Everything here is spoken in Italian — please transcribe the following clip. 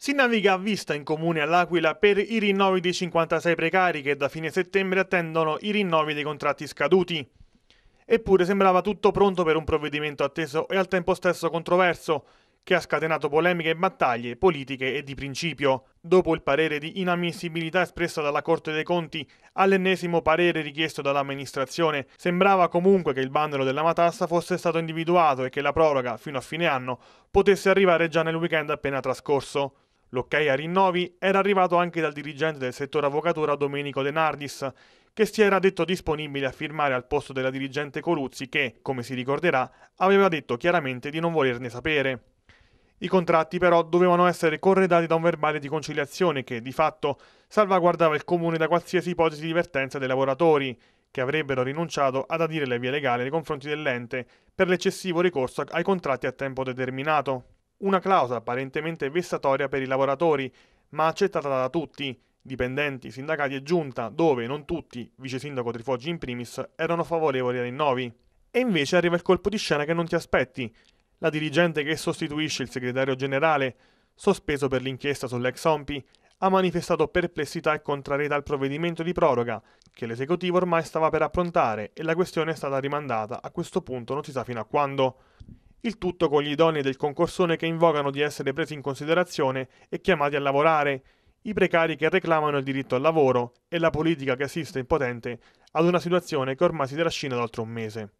Si naviga a vista in comune all'Aquila per i rinnovi dei 56 precari che da fine settembre attendono i rinnovi dei contratti scaduti. Eppure sembrava tutto pronto per un provvedimento atteso e al tempo stesso controverso, che ha scatenato polemiche e battaglie politiche e di principio. Dopo il parere di inammissibilità espresso dalla Corte dei Conti all'ennesimo parere richiesto dall'amministrazione, sembrava comunque che il bandolo della matassa fosse stato individuato e che la proroga, fino a fine anno, potesse arrivare già nel weekend appena trascorso. L'ok a rinnovi era arrivato anche dal dirigente del settore avvocatura Domenico De Nardis, che si era detto disponibile a firmare al posto della dirigente Coluzzi che, come si ricorderà, aveva detto chiaramente di non volerne sapere. I contratti però dovevano essere corredati da un verbale di conciliazione che, di fatto, salvaguardava il comune da qualsiasi ipotesi di vertenza dei lavoratori, che avrebbero rinunciato ad adire le vie legali nei confronti dell'ente per l'eccessivo ricorso ai contratti a tempo determinato. Una clausola apparentemente vessatoria per i lavoratori, ma accettata da tutti, dipendenti, sindacati e giunta, dove non tutti, vice sindaco Trifoggi in primis, erano favorevoli ai rinnovi. E invece arriva il colpo di scena che non ti aspetti. La dirigente che sostituisce il segretario generale, sospeso per l'inchiesta sull'ex Ompi, ha manifestato perplessità e contrarietà al provvedimento di proroga, che l'esecutivo ormai stava per approntare e la questione è stata rimandata, a questo punto non si sa fino a quando. Il tutto con gli idonei del concorsone che invocano di essere presi in considerazione e chiamati a lavorare, i precari che reclamano il diritto al lavoro e la politica che assiste impotente ad una situazione che ormai si trascina da oltre un mese.